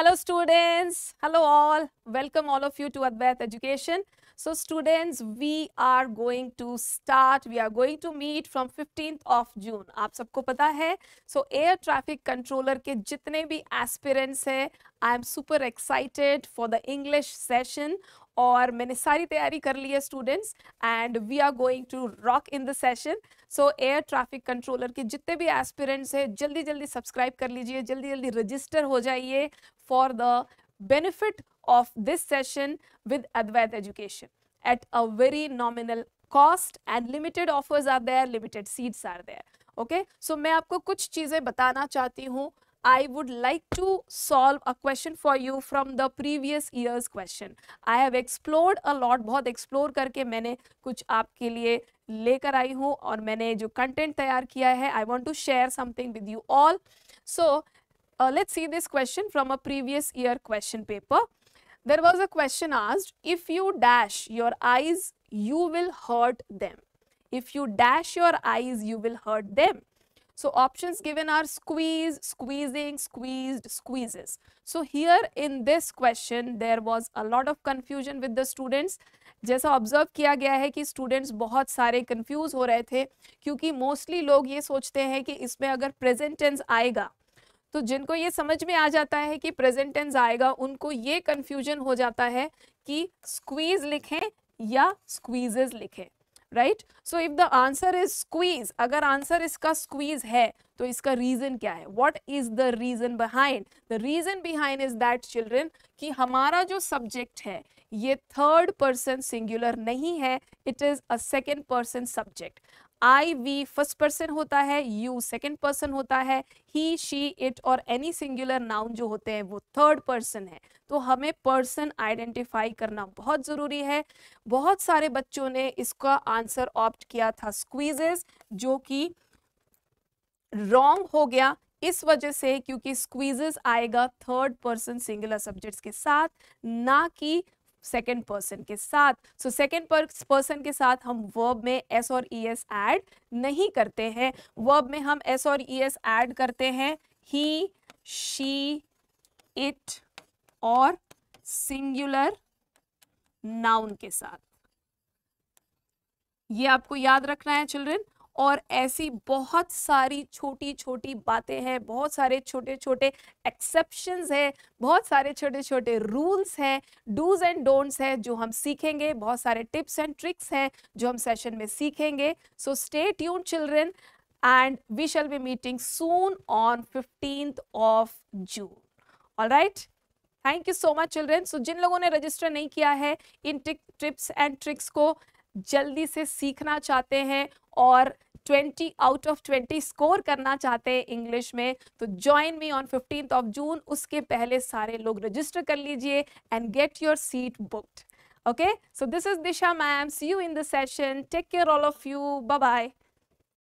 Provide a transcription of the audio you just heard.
Hello students, hello all, welcome all of you to Advait Education. So students, we are going to start, we are going to meet from 15th of June. आप सबको पता है, so air traffic controller के जितने भी aspirants i am super excited for the English session और मैंने सारी तैयारी कर ली है students and we are going to rock in the session so air traffic controller के जितने भी एस्पिरेंट्स हैं जल्दी जल्दी सब्सक्राइब कर लीजिए जल्दी जल्दी रजिस्टर हो जाइए for the benefit of this session with Advait education at a very nominal cost and limited offers are there limited seats are there okay so मैं आपको कुछ चीज़ें बताना चाहती हूँ I would like to solve a question for you from the previous year's question. I have explored a lot, बहुत explore करके मैंने कुछ आपके लिए लेकर आई हूँ और मैंने जो content तैयार किया है I want to share something with you all. So uh, let's see this question from a previous year question paper. There was a question asked, if you dash your eyes, you will hurt them. If you dash your eyes, you will hurt them. So options given are squeeze, squeezing, squeezed, squeezes. So here in this question there was a lot of confusion with the students. जैसा observe किया गया है कि students बहुत सारे confuse हो रहे थे क्योंकि मोस्टली लोग ये सोचते हैं कि इसमें अगर प्रेजेंट टेंस आएगा तो जिनको ये समझ में आ जाता है कि प्रेजेंट टेंस आएगा उनको ये कंफ्यूजन हो जाता है कि स्क्वीज लिखें या स्क्वीजेज लिखें right so if the answer is squeeze अगर आंसर इसका स्क्वीज है तो इसका रीजन क्या है what is the reason behind the reason behind is that children कि हमारा जो सब्जेक्ट है ये थर्ड पर्सन सिंगुलर नहीं है it is a second person subject I we first person होता है यू सेकेंड पर्सन होता है ही शी इट और एनी सिंगुलर नाउन जो होते हैं वो थर्ड पर्सन है तो हमें पर्सन आइडेंटिफाई करना बहुत ज़रूरी है बहुत सारे बच्चों ने इसका आंसर ऑप्ट किया था स्क्वीजेस जो कि रॉन्ग हो गया इस वजह से क्योंकि स्क्वीजेस आएगा थर्ड पर्सन सिंगुलर सब्जेक्ट्स के साथ ना कि सेकेंड पर्सन के साथ सो सेकेंड पर्सन के साथ हम वर्ब में एस और ई एस एड नहीं करते हैं वर्ब में हम एस और ई एस एड करते हैं ही शी इट और सिंगुलर नाउन के साथ ये आपको याद रखना है चिल्ड्रेन और ऐसी बहुत सारी छोटी छोटी बातें हैं बहुत सारे छोटे छोटे एक्सेप्शन हैं बहुत सारे छोटे छोटे रूल्स हैं डूज एंड डोंट्स हैं जो हम सीखेंगे बहुत सारे टिप्स एंड ट्रिक्स हैं जो हम सेशन में सीखेंगे so stay tune children and we shall be meeting soon on fifteen of June all thank you so much children so जिन लोगों ने रजिस्टर नहीं किया है इन टिक टिप्स एंड ट्रिक्स को जल्दी से सीखना चाहते हैं और 20 आउट ऑफ 20 स्कोर करना चाहते हैं इंग्लिश में तो join me on fifteen of June उसके पहले सारे लोग रजिस्टर कर लीजिए and get your seat booked okay so this is Disha ma'am see you in the session take care all of you bye bye